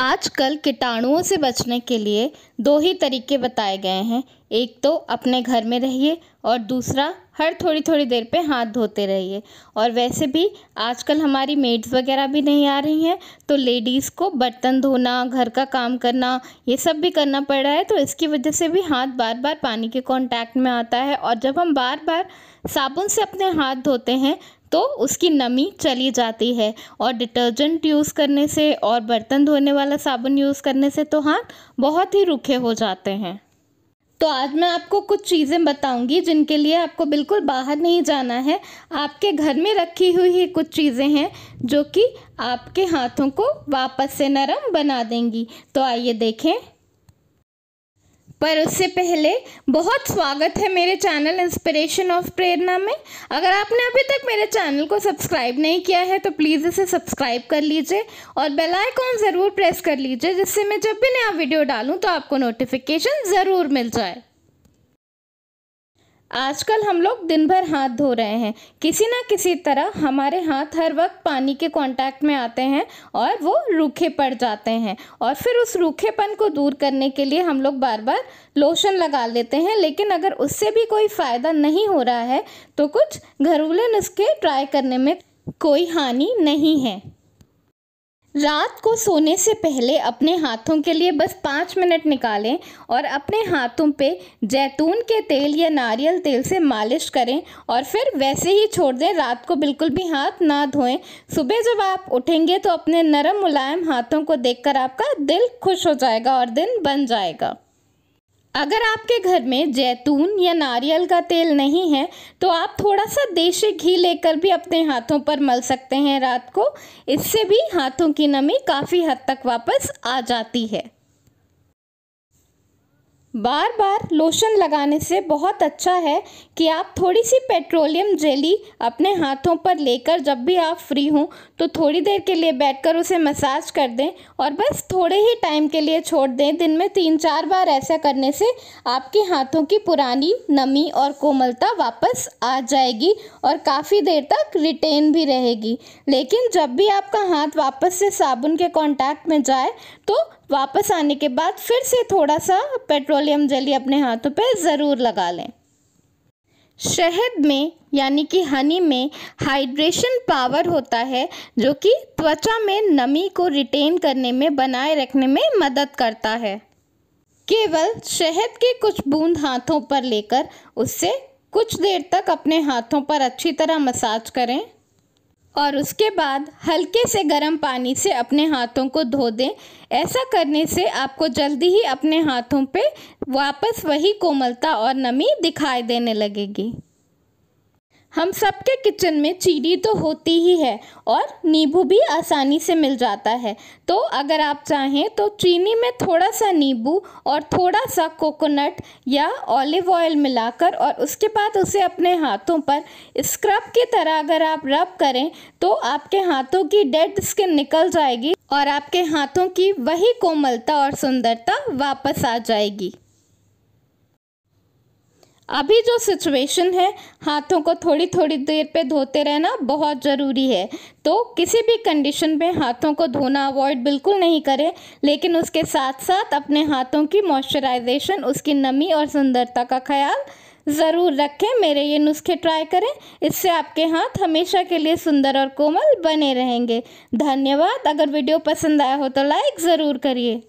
आजकल कीटाणुओं से बचने के लिए दो ही तरीके बताए गए हैं एक तो अपने घर में रहिए और दूसरा हर थोड़ी थोड़ी देर पे हाथ धोते रहिए और वैसे भी आजकल हमारी मेड्स वगैरह भी नहीं आ रही हैं तो लेडीज़ को बर्तन धोना घर का काम करना ये सब भी करना पड़ रहा है तो इसकी वजह से भी हाथ बार बार पानी के कांटेक्ट में आता है और जब हम बार बार साबुन से अपने हाथ धोते हैं तो उसकी नमी चली जाती है और डिटर्जेंट यूज़ करने से और बर्तन धोने वाला साबुन यूज़ करने से तो हाथ बहुत ही रूखे हो जाते हैं तो आज मैं आपको कुछ चीज़ें बताऊंगी जिनके लिए आपको बिल्कुल बाहर नहीं जाना है आपके घर में रखी हुई ही कुछ चीज़ें हैं जो कि आपके हाथों को वापस से नरम बना देंगी तो आइए देखें पर उससे पहले बहुत स्वागत है मेरे चैनल इंस्पिरेशन ऑफ प्रेरणा में अगर आपने अभी तक मेरे चैनल को सब्सक्राइब नहीं किया है तो प्लीज़ इसे सब्सक्राइब कर लीजिए और बेल आइकॉन ज़रूर प्रेस कर लीजिए जिससे मैं जब भी नया वीडियो डालूँ तो आपको नोटिफिकेशन ज़रूर मिल जाए आजकल हम लोग दिन भर हाथ धो रहे हैं किसी ना किसी तरह हमारे हाथ हर वक्त पानी के कांटेक्ट में आते हैं और वो रूखे पड़ जाते हैं और फिर उस रूखेपन को दूर करने के लिए हम लोग बार बार लोशन लगा लेते हैं लेकिन अगर उससे भी कोई फ़ायदा नहीं हो रहा है तो कुछ घरेलू नुस्खे ट्राई करने में कोई हानि नहीं है रात को सोने से पहले अपने हाथों के लिए बस पाँच मिनट निकालें और अपने हाथों पे जैतून के तेल या नारियल तेल से मालिश करें और फिर वैसे ही छोड़ दें रात को बिल्कुल भी हाथ ना धोएं सुबह जब आप उठेंगे तो अपने नरम मुलायम हाथों को देखकर आपका दिल खुश हो जाएगा और दिन बन जाएगा अगर आपके घर में जैतून या नारियल का तेल नहीं है तो आप थोड़ा सा देशी घी लेकर भी अपने हाथों पर मल सकते हैं रात को इससे भी हाथों की नमी काफ़ी हद तक वापस आ जाती है बार बार लोशन लगाने से बहुत अच्छा है कि आप थोड़ी सी पेट्रोलियम जेली अपने हाथों पर लेकर जब भी आप फ्री हों तो थोड़ी देर के लिए बैठकर उसे मसाज कर दें और बस थोड़े ही टाइम के लिए छोड़ दें दिन में तीन चार बार ऐसा करने से आपके हाथों की पुरानी नमी और कोमलता वापस आ जाएगी और काफ़ी देर तक रिटेन भी रहेगी लेकिन जब भी आपका हाथ वापस से साबुन के कॉन्टैक्ट में जाए तो वापस आने के बाद फिर से थोड़ा सा पेट्रोलियम जली अपने हाथों पर ज़रूर लगा लें शहद में यानी कि हनी में हाइड्रेशन पावर होता है जो कि त्वचा में नमी को रिटेन करने में बनाए रखने में मदद करता है केवल शहद के कुछ बूंद हाथों पर लेकर उससे कुछ देर तक अपने हाथों पर अच्छी तरह मसाज करें और उसके बाद हल्के से गर्म पानी से अपने हाथों को धो दें ऐसा करने से आपको जल्दी ही अपने हाथों पे वापस वही कोमलता और नमी दिखाई देने लगेगी हम सबके किचन में चीनी तो होती ही है और नींबू भी आसानी से मिल जाता है तो अगर आप चाहें तो चीनी में थोड़ा सा नींबू और थोड़ा सा कोकोनट या ऑलिव ऑयल मिलाकर और उसके बाद उसे अपने हाथों पर स्क्रब की तरह अगर आप रब करें तो आपके हाथों की डेड स्किन निकल जाएगी और आपके हाथों की वही कोमलता और सुंदरता वापस आ जाएगी अभी जो सिचुएशन है हाथों को थोड़ी थोड़ी देर पे धोते रहना बहुत ज़रूरी है तो किसी भी कंडीशन में हाथों को धोना अवॉइड बिल्कुल नहीं करें लेकिन उसके साथ साथ अपने हाथों की मॉइस्चराइजेशन उसकी नमी और सुंदरता का ख्याल ज़रूर रखें मेरे ये नुस्खे ट्राई करें इससे आपके हाथ हमेशा के लिए सुंदर और कोमल बने रहेंगे धन्यवाद अगर वीडियो पसंद आया हो तो लाइक ज़रूर करिए